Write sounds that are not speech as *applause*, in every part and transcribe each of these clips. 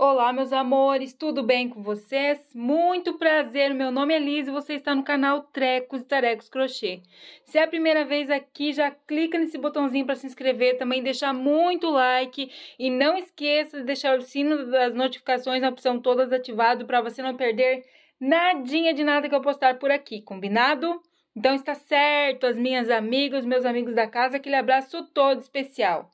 Olá, meus amores, tudo bem com vocês? Muito prazer, meu nome é Liz e você está no canal Trecos e Tarecos Crochê. Se é a primeira vez aqui, já clica nesse botãozinho para se inscrever, também deixar muito like e não esqueça de deixar o sino das notificações na opção todas ativado para você não perder nadinha de nada que eu postar por aqui, combinado? Então está certo, as minhas amigas, meus amigos da casa, aquele abraço todo especial.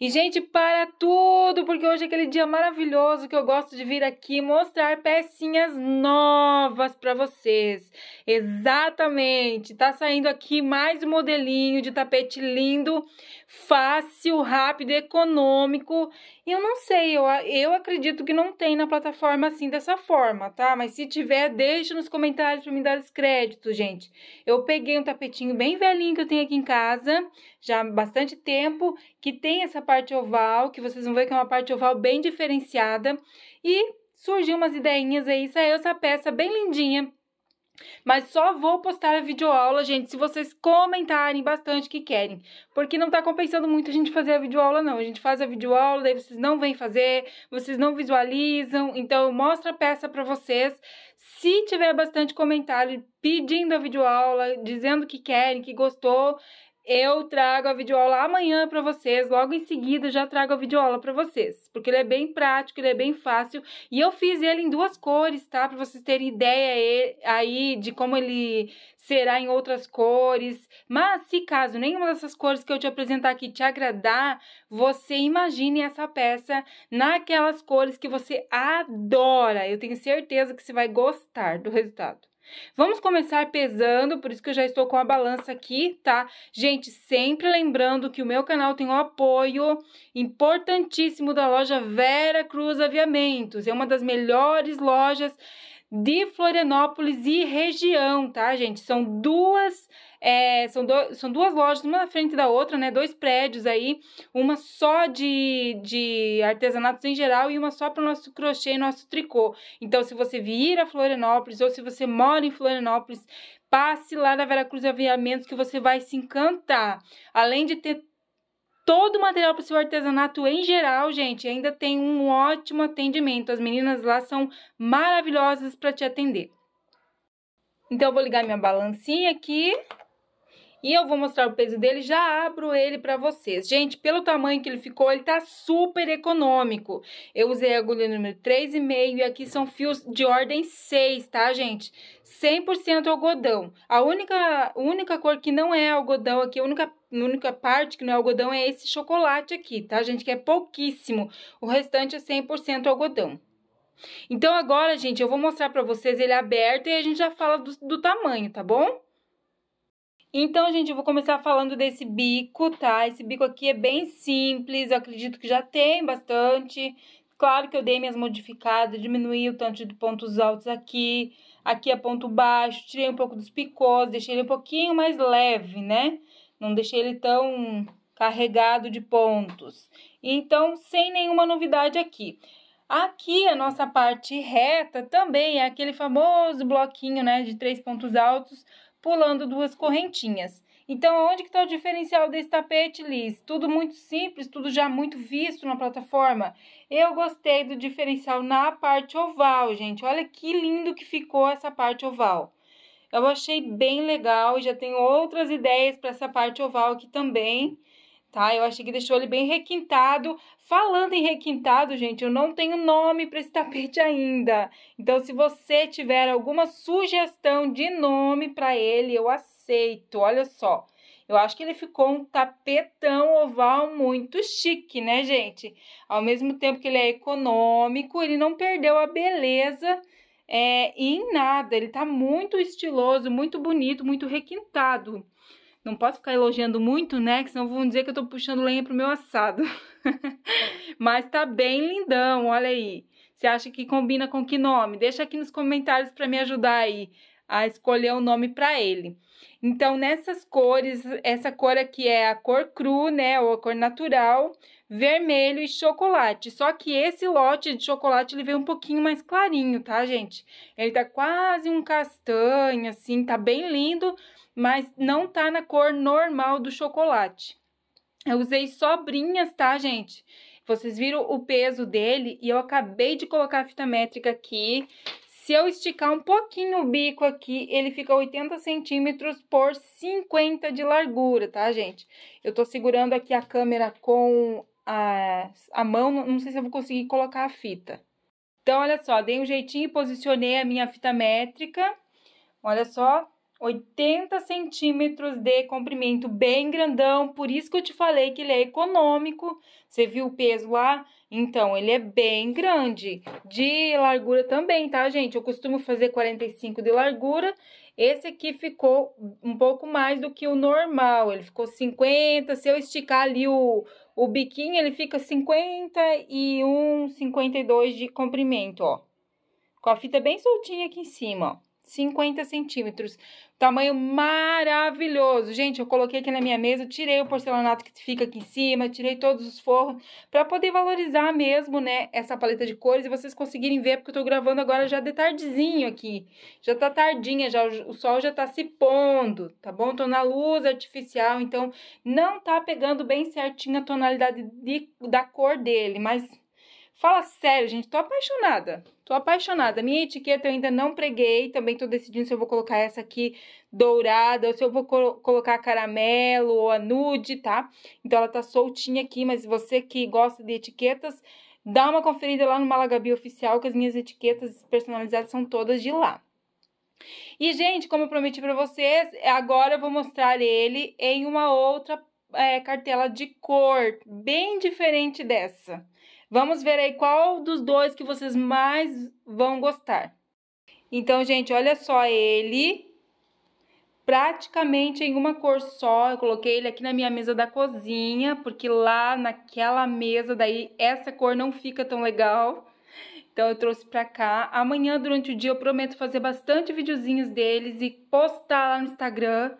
E, gente, para tudo, porque hoje é aquele dia maravilhoso que eu gosto de vir aqui mostrar pecinhas novas para vocês. Exatamente! Tá saindo aqui mais um modelinho de tapete lindo, fácil, rápido, econômico. E eu não sei, eu, eu acredito que não tem na plataforma assim, dessa forma, tá? Mas se tiver, deixa nos comentários para me dar os créditos, gente. Eu peguei um tapetinho bem velhinho que eu tenho aqui em casa, já há bastante tempo, que tem essa parte oval, que vocês vão ver que é uma parte oval bem diferenciada. E surgiu umas ideinhas aí, saiu essa peça bem lindinha. Mas só vou postar a videoaula, gente, se vocês comentarem bastante que querem. Porque não tá compensando muito a gente fazer a videoaula, não. A gente faz a videoaula, daí vocês não vêm fazer, vocês não visualizam. Então, mostra a peça pra vocês. Se tiver bastante comentário pedindo a videoaula, dizendo que querem, que gostou, eu trago a videoaula amanhã para vocês, logo em seguida já trago a videoaula para vocês, porque ele é bem prático, ele é bem fácil, e eu fiz ele em duas cores, tá? Para vocês terem ideia aí de como ele será em outras cores, mas se caso nenhuma dessas cores que eu te apresentar aqui te agradar, você imagine essa peça naquelas cores que você adora. Eu tenho certeza que você vai gostar do resultado. Vamos começar pesando, por isso que eu já estou com a balança aqui, tá? Gente, sempre lembrando que o meu canal tem o um apoio importantíssimo da loja Vera Cruz Aviamentos. É uma das melhores lojas de Florianópolis e região, tá, gente? São duas é, são, do, são duas lojas, uma na frente da outra, né? Dois prédios aí, uma só de, de artesanatos em geral e uma só para o nosso crochê e nosso tricô. Então, se você vir a Florianópolis ou se você mora em Florianópolis, passe lá na Vera Cruz Aviamentos que você vai se encantar. Além de ter todo o material para o seu artesanato em geral, gente, ainda tem um ótimo atendimento. As meninas lá são maravilhosas para te atender. Então, eu vou ligar minha balancinha aqui. E eu vou mostrar o peso dele, já abro ele para vocês. Gente, pelo tamanho que ele ficou, ele tá super econômico. Eu usei a agulha número 3,5 e aqui são fios de ordem 6, tá, gente? 100% algodão. A única, única cor que não é algodão aqui, a única a única parte que não é algodão é esse chocolate aqui, tá, gente? Que é pouquíssimo. O restante é 100% algodão. Então, agora, gente, eu vou mostrar pra vocês ele aberto e a gente já fala do, do tamanho, tá bom? Então, gente, eu vou começar falando desse bico, tá? Esse bico aqui é bem simples, eu acredito que já tem bastante. Claro que eu dei minhas modificadas, diminuí o tanto de pontos altos aqui, aqui é ponto baixo, tirei um pouco dos picôs, deixei ele um pouquinho mais leve, né? Não deixei ele tão carregado de pontos. Então, sem nenhuma novidade aqui. Aqui, a nossa parte reta também é aquele famoso bloquinho, né, de três pontos altos, pulando duas correntinhas. Então, onde que está o diferencial desse tapete, Liz? Tudo muito simples, tudo já muito visto na plataforma. Eu gostei do diferencial na parte oval, gente. Olha que lindo que ficou essa parte oval. Eu achei bem legal, já tenho outras ideias para essa parte oval aqui também tá? Eu achei que deixou ele bem requintado. Falando em requintado, gente, eu não tenho nome para esse tapete ainda. Então, se você tiver alguma sugestão de nome para ele, eu aceito. Olha só. Eu acho que ele ficou um tapetão oval muito chique, né, gente? Ao mesmo tempo que ele é econômico, ele não perdeu a beleza é, em nada. Ele tá muito estiloso, muito bonito, muito requintado. Não posso ficar elogiando muito, né? Que senão vão dizer que eu tô puxando lenha pro meu assado. *laughs* Mas tá bem lindão, olha aí. Você acha que combina com que nome? Deixa aqui nos comentários para me ajudar aí a escolher o um nome para ele. Então, nessas cores, essa cor aqui é a cor cru, né, ou a cor natural, vermelho e chocolate. Só que esse lote de chocolate, ele veio um pouquinho mais clarinho, tá, gente? Ele tá quase um castanho, assim, tá bem lindo, mas não tá na cor normal do chocolate. Eu usei sobrinhas, tá, gente? Vocês viram o peso dele e eu acabei de colocar a fita métrica aqui. Se eu esticar um pouquinho o bico aqui, ele fica 80 centímetros por 50 de largura, tá, gente? Eu tô segurando aqui a câmera com a, a mão, não sei se eu vou conseguir colocar a fita. Então, olha só, dei um jeitinho e posicionei a minha fita métrica. Olha só, 80 centímetros de comprimento, bem grandão, por isso que eu te falei que ele é econômico. Você viu o peso lá? Então, ele é bem grande. De largura também, tá, gente? Eu costumo fazer 45 de largura. Esse aqui ficou um pouco mais do que o normal, ele ficou 50. Se eu esticar ali o, o biquinho, ele fica 51, 52 de comprimento, ó. Com a fita bem soltinha aqui em cima, ó. 50 centímetros. Tamanho maravilhoso. Gente, eu coloquei aqui na minha mesa, tirei o porcelanato que fica aqui em cima, tirei todos os forros, para poder valorizar mesmo, né, essa paleta de cores e vocês conseguirem ver, porque eu tô gravando agora já de tardezinho aqui. Já tá tardinha, já o sol já tá se pondo, tá bom? Tô na luz artificial, então não tá pegando bem certinho a tonalidade de, da cor dele, mas Fala sério, gente, tô apaixonada. Tô apaixonada. Minha etiqueta eu ainda não preguei, também tô decidindo se eu vou colocar essa aqui dourada ou se eu vou co colocar caramelo ou a nude, tá? Então ela tá soltinha aqui, mas você que gosta de etiquetas, dá uma conferida lá no Malagabi Oficial, que as minhas etiquetas personalizadas são todas de lá. E, gente, como eu prometi pra vocês, agora eu vou mostrar ele em uma outra é, cartela de cor, bem diferente dessa. Vamos ver aí qual dos dois que vocês mais vão gostar. Então, gente, olha só ele praticamente em uma cor só. Eu coloquei ele aqui na minha mesa da cozinha, porque lá naquela mesa daí essa cor não fica tão legal. Então eu trouxe pra cá. Amanhã durante o dia eu prometo fazer bastante videozinhos deles e postar lá no Instagram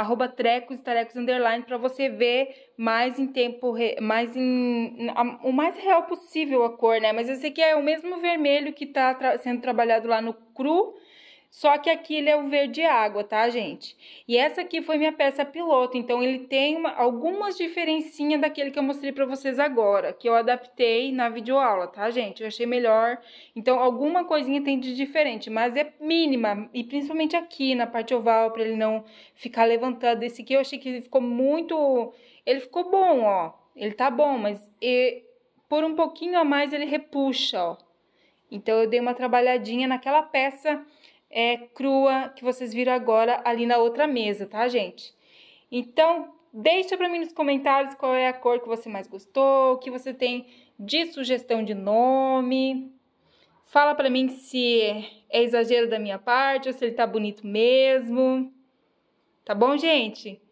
arroba trecos tarecos underline para você ver mais em tempo, re... mais em a... o mais real possível a cor, né? Mas sei que é o mesmo vermelho que está tra... sendo trabalhado lá no cru só que aqui ele é o verde água, tá, gente? E essa aqui foi minha peça piloto, então ele tem uma, algumas diferencinhas daquele que eu mostrei pra vocês agora, que eu adaptei na videoaula, tá, gente? Eu achei melhor, então alguma coisinha tem de diferente, mas é mínima, e principalmente aqui na parte oval, pra ele não ficar levantando. Esse aqui eu achei que ele ficou muito... ele ficou bom, ó, ele tá bom, mas e, por um pouquinho a mais ele repuxa, ó. Então eu dei uma trabalhadinha naquela peça é, crua que vocês viram agora ali na outra mesa, tá, gente? Então, deixa para mim nos comentários qual é a cor que você mais gostou, o que você tem de sugestão de nome. Fala para mim se é exagero da minha parte ou se ele tá bonito mesmo. Tá bom, gente?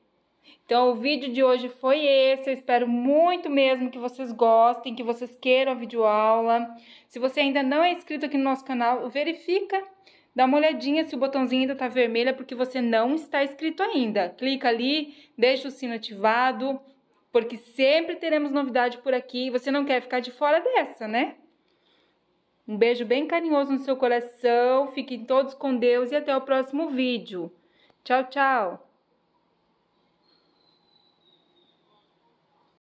Então, o vídeo de hoje foi esse. Eu espero muito mesmo que vocês gostem, que vocês queiram a videoaula. Se você ainda não é inscrito aqui no nosso canal, verifica dá uma olhadinha se o botãozinho ainda tá vermelho, é porque você não está inscrito ainda. Clica ali, deixa o sino ativado, porque sempre teremos novidade por aqui você não quer ficar de fora dessa, né? Um beijo bem carinhoso no seu coração, fiquem todos com Deus e até o próximo vídeo. Tchau, tchau!